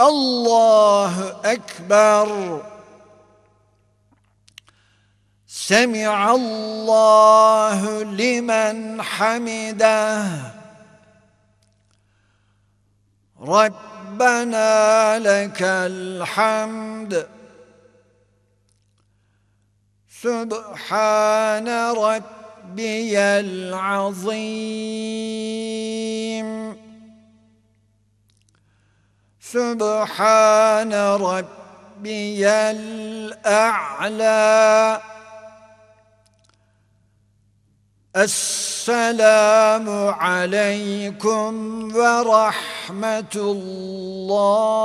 الله أكبر سمع الله لمن حمده ربنا لك الحمد سبحان ربي العظيم سبحان ربي الأعلى السلام عليكم ورحمة الله